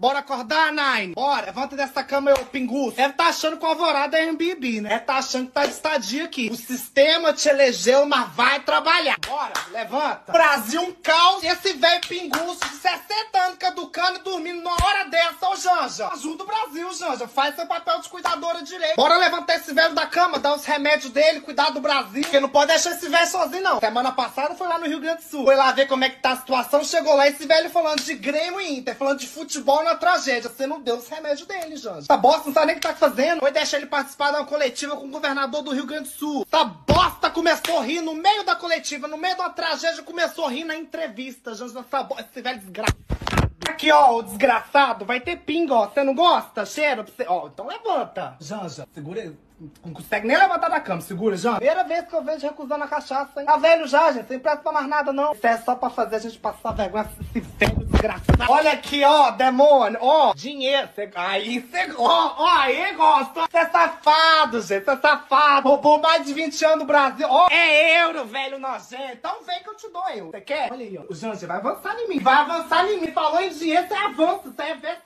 Bora acordar, Nine. Bora, levanta dessa cama, eu pinguço. Deve tá achando que o alvorada é MBB, né? Deve tá achando que tá de estadia aqui. O sistema te elegeu, mas vai trabalhar. Bora, levanta. Brasil um caos. Esse velho pinguço de 60 anos que e dormindo numa hora dessa, ô Janja. Ajuda o Brasil, Janja. Faz seu papel de cuidadora direito. Bora levantar esse velho da cama, dar os remédios dele, cuidar do Brasil. Porque não pode deixar esse velho sozinho, não. Semana passada foi lá no Rio Grande do Sul. Foi lá ver como é que tá a situação. Chegou lá esse velho falando de Grêmio e Inter, falando de futebol na uma tragédia. Você não deu os remédios dele, Janja. Tá bosta, não sabe nem o que tá fazendo. Foi deixar ele participar de uma coletiva com o governador do Rio Grande do Sul. Tá bosta, começou a rir no meio da coletiva, no meio de uma tragédia, começou a rir na entrevista. Janja, essa bosta, esse velho desgraçado. Aqui, ó, o desgraçado, vai ter pinga, ó. Você não gosta? Cheira pra você. Ó, então levanta. Janja, segura. Não consegue nem levantar da cama, segura, Janja. Primeira vez que eu vejo recusando a cachaça, hein? Tá velho já, gente. Não pra mais nada, não. Isso é só pra fazer a gente passar vergonha. Esse velho Olha aqui, ó, demônio, ó, dinheiro. Cê... Aí você, ó, ó, aí gosta. Você é safado, gente, você é safado. Roubou mais de 20 anos no Brasil, ó. É euro, velho nojento. Então vem que eu te dou eu. Você quer? Olha aí, ó. O Janja vai avançar em mim. Vai avançar em mim. Falou em dinheiro, você avança, você é versa...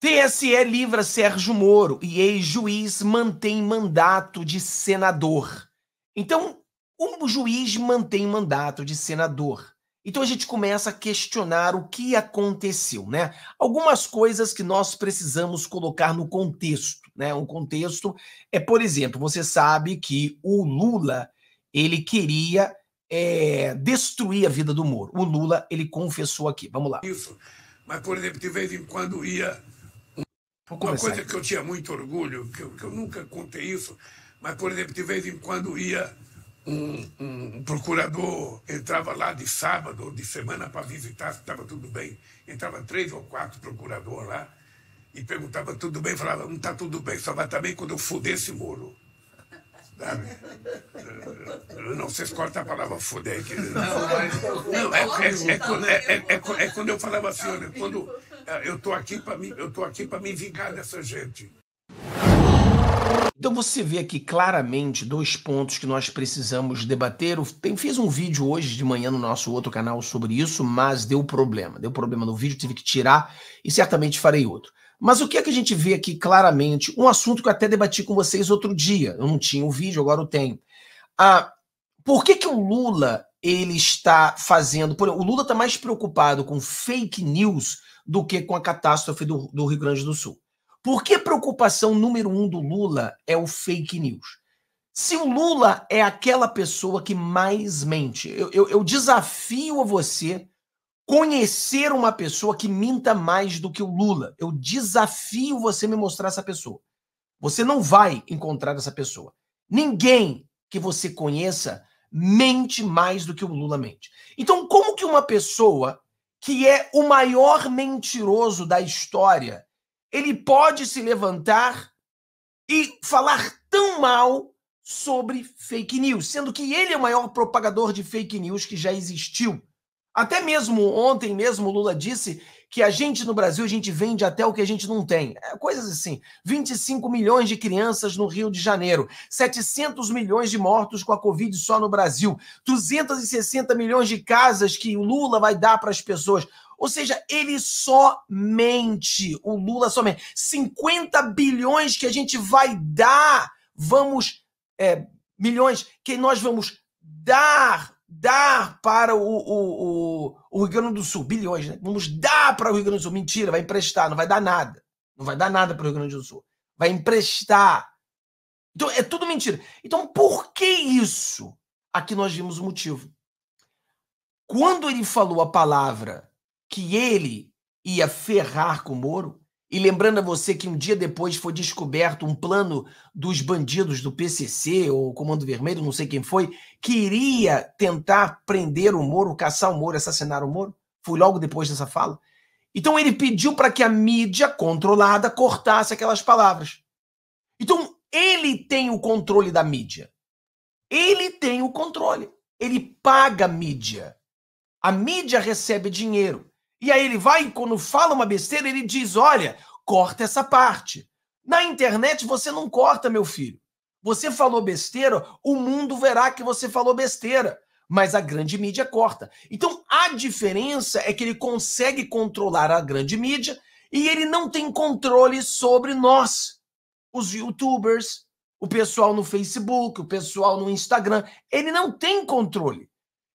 TSE livra Sérgio Moro e ex-juiz mantém mandato de senador. Então, um juiz mantém mandato de senador. Então a gente começa a questionar o que aconteceu, né? Algumas coisas que nós precisamos colocar no contexto, né? Um contexto é, por exemplo, você sabe que o Lula ele queria é, destruir a vida do Moro. O Lula ele confessou aqui. Vamos lá. Isso. Mas por exemplo, de vez em quando ia uma coisa aqui. que eu tinha muito orgulho, que eu, que eu nunca contei isso, mas por exemplo, de vez em quando ia um, um, procurador entrava lá de sábado ou de semana para visitar se estava tudo bem. Entrava três ou quatro procuradores lá e perguntava tudo bem. Falava, não está tudo bem, só vai estar bem quando eu fuder esse muro. Não, vocês cortam a palavra foder. Não, mas, não é, é, é, é, quando eu falava assim, olha, quando eu estou aqui para me, eu tô aqui me vingar dessa gente. Então você vê aqui claramente dois pontos que nós precisamos debater. Eu fiz um vídeo hoje de manhã no nosso outro canal sobre isso, mas deu problema. Deu problema no vídeo, tive que tirar e certamente farei outro. Mas o que é que a gente vê aqui claramente? Um assunto que eu até debati com vocês outro dia. Eu não tinha o um vídeo, agora eu tenho. Ah, por que, que o Lula ele está fazendo? Por, o Lula está mais preocupado com fake news do que com a catástrofe do, do Rio Grande do Sul. Por que preocupação número um do Lula é o fake news? Se o Lula é aquela pessoa que mais mente, eu, eu, eu desafio a você conhecer uma pessoa que minta mais do que o Lula. Eu desafio você me mostrar essa pessoa. Você não vai encontrar essa pessoa. Ninguém que você conheça mente mais do que o Lula mente. Então, como que uma pessoa que é o maior mentiroso da história ele pode se levantar e falar tão mal sobre fake news, sendo que ele é o maior propagador de fake news que já existiu. Até mesmo ontem mesmo Lula disse que a gente no Brasil a gente vende até o que a gente não tem. É, coisas assim. 25 milhões de crianças no Rio de Janeiro, 700 milhões de mortos com a Covid só no Brasil, 260 milhões de casas que o Lula vai dar para as pessoas. Ou seja, ele só mente, o Lula só mente. 50 bilhões que a gente vai dar, vamos, é, milhões que nós vamos dar, dar para o, o, o, o Rio Grande do Sul, bilhões, né? Vamos dar para o Rio Grande do Sul. Mentira, vai emprestar, não vai dar nada. Não vai dar nada para o Rio Grande do Sul. Vai emprestar. Então, é tudo mentira. Então, por que isso? Aqui nós vimos o motivo. Quando ele falou a palavra que ele ia ferrar com o Moro. E lembrando a você que um dia depois foi descoberto um plano dos bandidos do PCC ou Comando Vermelho, não sei quem foi, que iria tentar prender o Moro, caçar o Moro, assassinar o Moro. Foi logo depois dessa fala. Então ele pediu para que a mídia controlada cortasse aquelas palavras. Então ele tem o controle da mídia. Ele tem o controle. Ele paga a mídia. A mídia recebe dinheiro. E aí ele vai, quando fala uma besteira, ele diz: olha, corta essa parte. Na internet você não corta, meu filho. Você falou besteira, o mundo verá que você falou besteira. Mas a grande mídia corta. Então a diferença é que ele consegue controlar a grande mídia e ele não tem controle sobre nós, os youtubers, o pessoal no Facebook, o pessoal no Instagram. Ele não tem controle.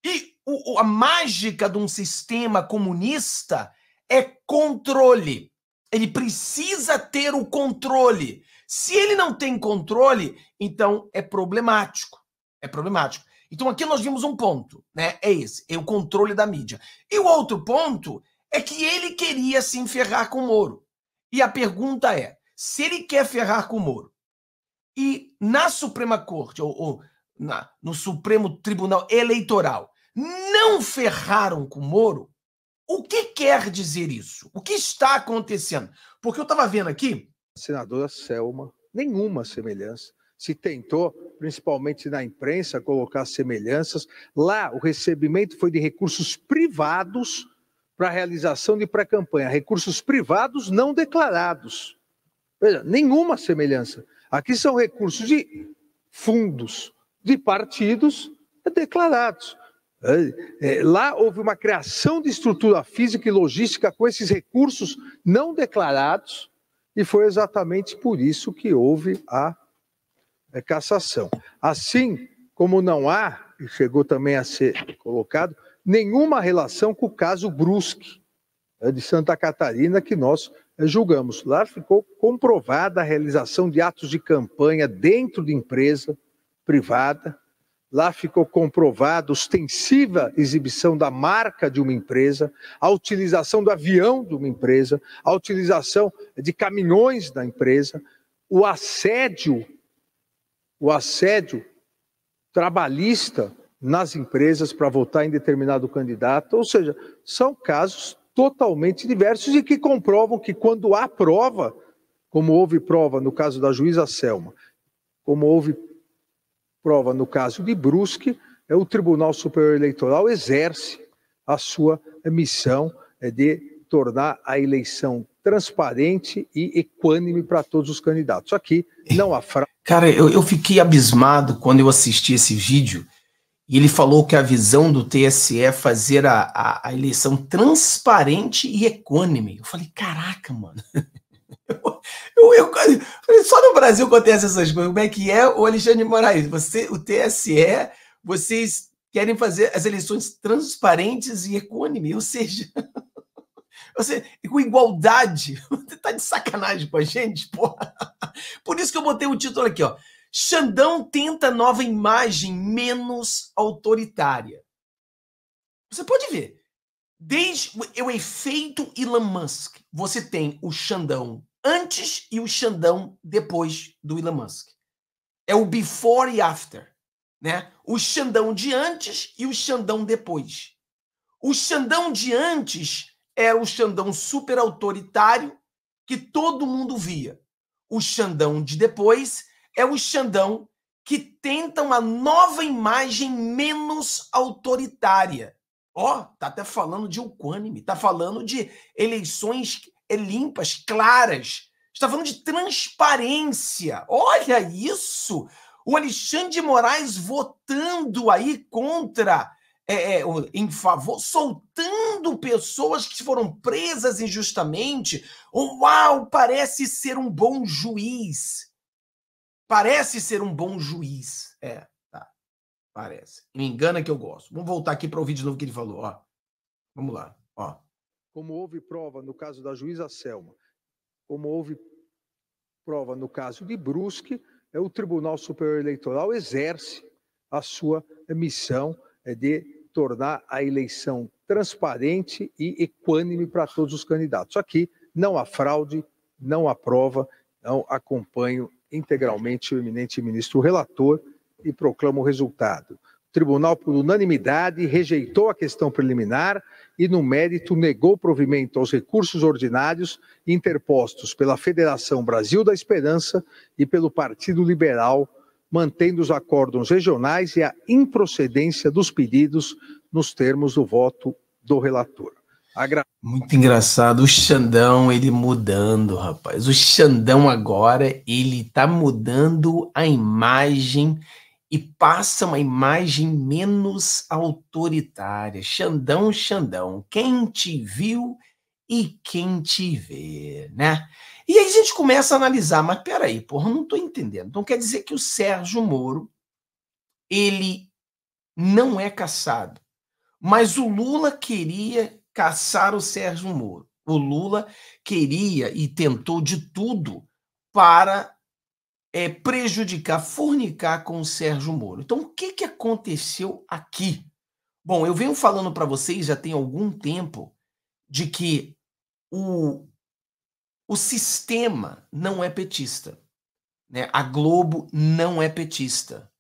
E o, a mágica de um sistema comunista é controle. Ele precisa ter o controle. Se ele não tem controle, então é problemático. É problemático. Então aqui nós vimos um ponto, né? É esse, é o controle da mídia. E o outro ponto é que ele queria se enferrar com o Moro. E a pergunta é: se ele quer ferrar com o Moro e na Suprema Corte ou, ou na, no Supremo Tribunal Eleitoral não ferraram com o Moro, o que quer dizer isso? O que está acontecendo? Porque eu estava vendo aqui. Senadora Selma, nenhuma semelhança. Se tentou, principalmente na imprensa, colocar semelhanças. Lá, o recebimento foi de recursos privados para a realização de pré-campanha, recursos privados não declarados. Veja, nenhuma semelhança. Aqui são recursos de fundos de partidos declarados. É, lá houve uma criação de estrutura física e logística com esses recursos não declarados, e foi exatamente por isso que houve a é, cassação. Assim como não há, e chegou também a ser colocado, nenhuma relação com o caso Brusque de Santa Catarina que nós é, julgamos. Lá ficou comprovada a realização de atos de campanha dentro de empresa privada Lá ficou comprovada ostensiva exibição da marca de uma empresa, a utilização do avião de uma empresa, a utilização de caminhões da empresa, o assédio, o assédio trabalhista nas empresas para votar em determinado candidato, ou seja, são casos totalmente diversos e que comprovam que quando há prova, como houve prova no caso da juíza Selma, como houve prova no caso de Brusque, é o Tribunal Superior Eleitoral exerce a sua missão é, de tornar a eleição transparente e equânime para todos os candidatos. Aqui não há fraude. Cara, eu, eu fiquei abismado quando eu assisti esse vídeo e ele falou que a visão do TSE é fazer a, a, a eleição transparente e equânime. Eu falei, caraca, mano. Eu, eu, só no Brasil acontece essas coisas. Como é que é o Alexandre de Moraes? Você, o TSE, vocês querem fazer as eleições transparentes e econômicas, ou seja, você, com igualdade. Você tá de sacanagem com a gente, porra. Por isso que eu botei o um título aqui, ó. Xandão tenta nova imagem menos autoritária. Você pode ver. Desde o efeito Elon Musk, você tem o Xandão antes e o Xandão depois do Elon Musk. É o before e after, né? O Xandão de antes e o Xandão depois. O Xandão de antes era é o Xandão super autoritário que todo mundo via. O Xandão de depois é o Xandão que tenta uma nova imagem menos autoritária. Ó, oh, tá até falando de Uquânime, tá falando de eleições é, limpas, claras. Está falando de transparência. Olha isso! O Alexandre de Moraes votando aí contra, é, é, em favor, soltando pessoas que foram presas injustamente. Uau, parece ser um bom juiz. Parece ser um bom juiz. É, tá. Parece. Me engana que eu gosto. Vamos voltar aqui para ouvir de novo o que ele falou. Ó. Vamos lá. Ó como houve prova no caso da juíza Selma, como houve prova no caso de Brusque, é o Tribunal Superior Eleitoral exerce a sua missão é de tornar a eleição transparente e equânime para todos os candidatos. Aqui não há fraude, não há prova, não acompanho integralmente o eminente ministro relator e proclamo o resultado. O tribunal, por unanimidade, rejeitou a questão preliminar e, no mérito, negou provimento aos recursos ordinários interpostos pela Federação Brasil da Esperança e pelo Partido Liberal, mantendo os acordos regionais e a improcedência dos pedidos nos termos do voto do relator. Agra... Muito engraçado, o Xandão, ele mudando, rapaz. O Xandão agora, ele está mudando a imagem e passa uma imagem menos autoritária. Xandão, Xandão, quem te viu e quem te vê, né? E aí a gente começa a analisar, mas peraí, porra, não estou entendendo. Então quer dizer que o Sérgio Moro, ele não é caçado. Mas o Lula queria caçar o Sérgio Moro. O Lula queria e tentou de tudo para é, prejudicar, fornicar com o Sérgio Moro. Então, o que, que aconteceu aqui? Bom, eu venho falando para vocês já tem algum tempo de que o, o sistema não é petista. Né? A Globo não é petista.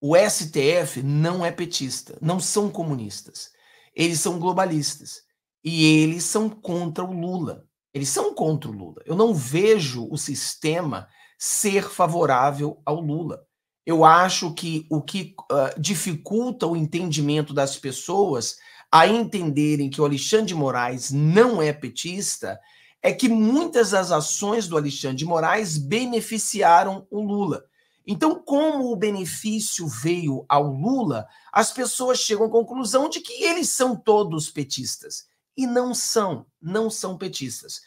O STF não é petista. Não são comunistas. Eles são globalistas. E eles são contra o Lula. Eles são contra o Lula. Eu não vejo o sistema ser favorável ao Lula. Eu acho que o que uh, dificulta o entendimento das pessoas a entenderem que o Alexandre de Moraes não é petista é que muitas das ações do Alexandre de Moraes beneficiaram o Lula. Então, como o benefício veio ao Lula, as pessoas chegam à conclusão de que eles são todos petistas. E não são, não são petistas.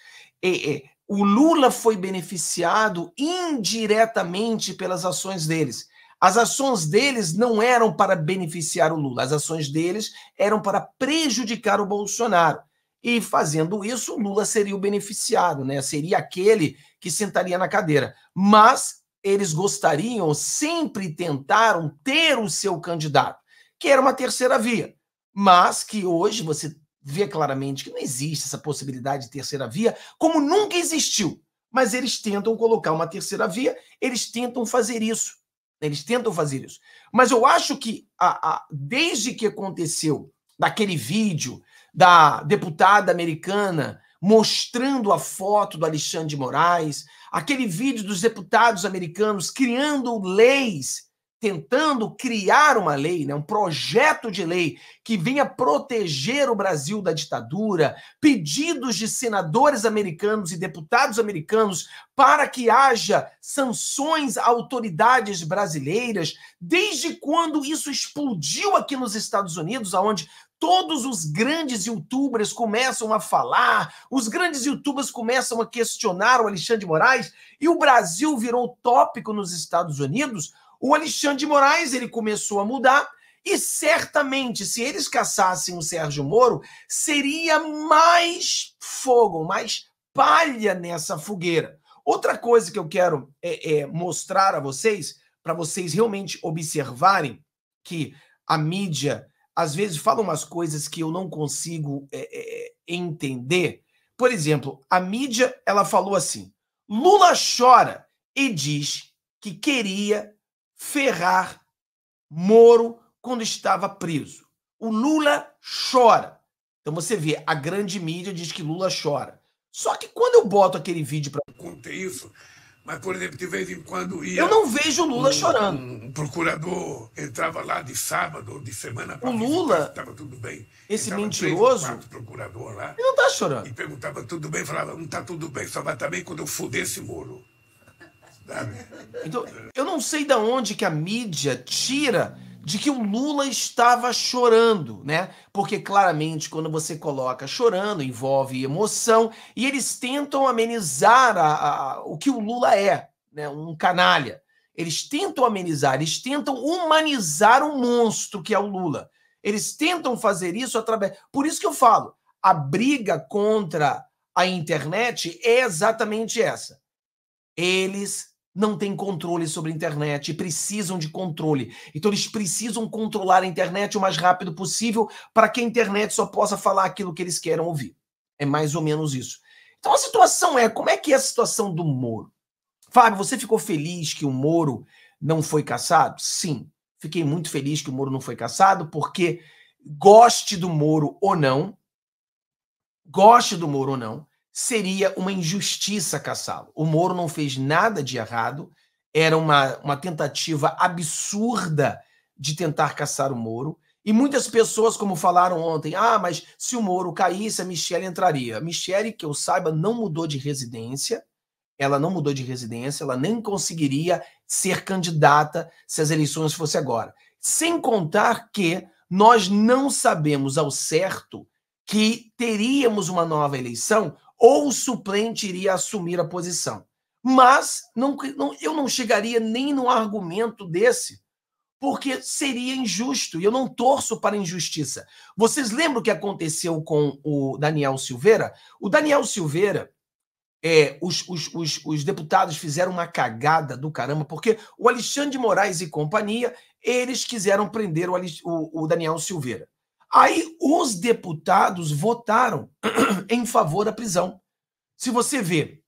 E, e, o Lula foi beneficiado indiretamente pelas ações deles. As ações deles não eram para beneficiar o Lula, as ações deles eram para prejudicar o Bolsonaro. E fazendo isso, o Lula seria o beneficiado, né? Seria aquele que sentaria na cadeira. Mas eles gostariam, sempre tentaram ter o seu candidato, que era uma terceira via, mas que hoje você vê claramente que não existe essa possibilidade de terceira via, como nunca existiu. Mas eles tentam colocar uma terceira via, eles tentam fazer isso. Eles tentam fazer isso. Mas eu acho que a, a, desde que aconteceu daquele vídeo da deputada americana mostrando a foto do Alexandre de Moraes, aquele vídeo dos deputados americanos criando leis tentando criar uma lei, né, um projeto de lei que vinha proteger o Brasil da ditadura, pedidos de senadores americanos e deputados americanos para que haja sanções a autoridades brasileiras, desde quando isso explodiu aqui nos Estados Unidos, aonde todos os grandes youtubers começam a falar, os grandes youtubers começam a questionar o Alexandre de Moraes e o Brasil virou tópico nos Estados Unidos o Alexandre de Moraes ele começou a mudar e certamente se eles caçassem o Sérgio Moro seria mais fogo, mais palha nessa fogueira. Outra coisa que eu quero é, é, mostrar a vocês, para vocês realmente observarem que a mídia às vezes fala umas coisas que eu não consigo é, é, é entender. Por exemplo, a mídia ela falou assim: Lula chora e diz que queria ferrar Moro quando estava preso. O Lula chora. Então você vê, a grande mídia diz que Lula chora. Só que quando eu boto aquele vídeo para. Contei isso, mas, por exemplo, de vez em quando ia. Eu não vejo o Lula um, chorando. Um procurador entrava lá de sábado ou de semana para O Lula. Estava tudo bem. Esse entrava mentiroso. Três, procurador lá. Ele não tá chorando. E perguntava tudo bem, falava, não tá tudo bem, só vai também quando eu fudesse Moro. Então, eu não sei da onde que a mídia tira de que o Lula estava chorando, né? Porque claramente quando você coloca chorando, envolve emoção e eles tentam amenizar a, a, o que o Lula é, né? Um canalha. Eles tentam amenizar, eles tentam humanizar o monstro que é o Lula. Eles tentam fazer isso através. Por isso que eu falo, a briga contra a internet é exatamente essa. Eles não tem controle sobre a internet e precisam de controle. Então eles precisam controlar a internet o mais rápido possível para que a internet só possa falar aquilo que eles querem ouvir. É mais ou menos isso. Então a situação é, como é que é a situação do Moro? Fábio, você ficou feliz que o Moro não foi caçado? Sim, fiquei muito feliz que o Moro não foi caçado, porque goste do Moro ou não, goste do Moro ou não, seria uma injustiça caçá-lo. O Moro não fez nada de errado, era uma, uma tentativa absurda de tentar caçar o Moro. E muitas pessoas, como falaram ontem, ah, mas se o Moro caísse, a Michelle entraria. A Michelle, que eu saiba, não mudou de residência, ela não mudou de residência, ela nem conseguiria ser candidata se as eleições fossem agora. Sem contar que nós não sabemos ao certo que teríamos uma nova eleição ou o suplente iria assumir a posição. Mas não, não, eu não chegaria nem num argumento desse, porque seria injusto, e eu não torço para injustiça. Vocês lembram o que aconteceu com o Daniel Silveira? O Daniel Silveira, é, os, os, os, os deputados fizeram uma cagada do caramba, porque o Alexandre de Moraes e companhia, eles quiseram prender o, o, o Daniel Silveira. Aí os deputados votaram em favor da prisão. Se você vê,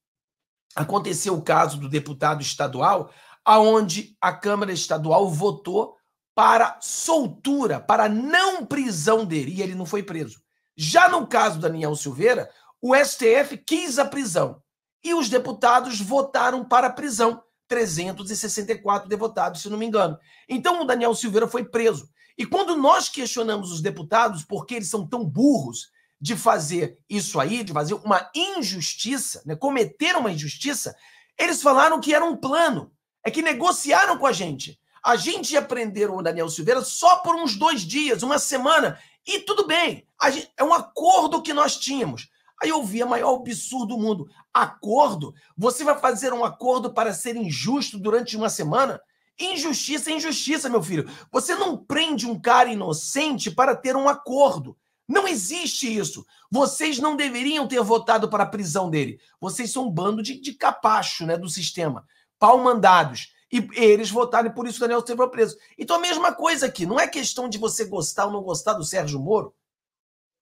aconteceu o caso do deputado estadual, aonde a Câmara Estadual votou para soltura, para não prisão dele, e ele não foi preso. Já no caso do Daniel Silveira, o STF quis a prisão e os deputados votaram para a prisão. 364 deputados, se não me engano. Então o Daniel Silveira foi preso. E quando nós questionamos os deputados porque eles são tão burros de fazer isso aí, de fazer uma injustiça, né, cometer uma injustiça, eles falaram que era um plano, é que negociaram com a gente. A gente ia prender o Daniel Silveira só por uns dois dias, uma semana, e tudo bem, gente, é um acordo que nós tínhamos. Aí eu vi a é maior absurdo do mundo. Acordo? Você vai fazer um acordo para ser injusto durante uma semana? Injustiça é injustiça, meu filho. Você não prende um cara inocente para ter um acordo. Não existe isso. Vocês não deveriam ter votado para a prisão dele. Vocês são um bando de, de capacho né, do sistema. Pau mandados. E, eles votaram e por isso o Daniel Silva preso. Então a mesma coisa aqui. Não é questão de você gostar ou não gostar do Sérgio Moro.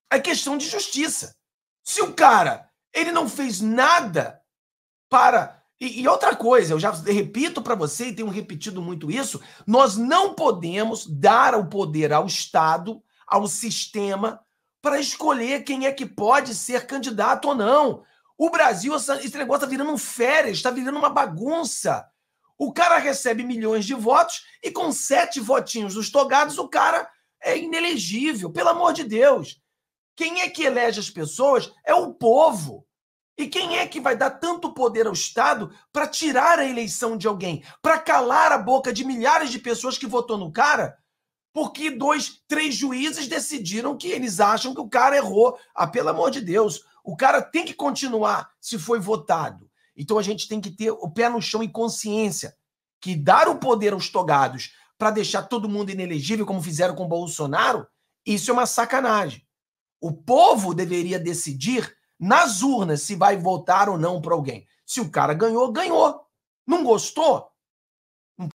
É questão de justiça. Se o cara ele não fez nada para e, e outra coisa, eu já repito para você e tenho repetido muito isso: nós não podemos dar o poder ao Estado, ao sistema, para escolher quem é que pode ser candidato ou não. O Brasil, esse negócio está virando um férias, está virando uma bagunça. O cara recebe milhões de votos e com sete votinhos dos togados, o cara é inelegível. Pelo amor de Deus. Quem é que elege as pessoas é o povo. E quem é que vai dar tanto poder ao Estado para tirar a eleição de alguém, para calar a boca de milhares de pessoas que votou no cara? Porque dois, três juízes decidiram que eles acham que o cara errou. Ah, pelo amor de Deus, o cara tem que continuar se foi votado. Então a gente tem que ter o pé no chão e consciência que dar o poder aos togados para deixar todo mundo inelegível, como fizeram com Bolsonaro, isso é uma sacanagem. O povo deveria decidir nas urnas se vai votar ou não para alguém. Se o cara ganhou, ganhou. Não gostou?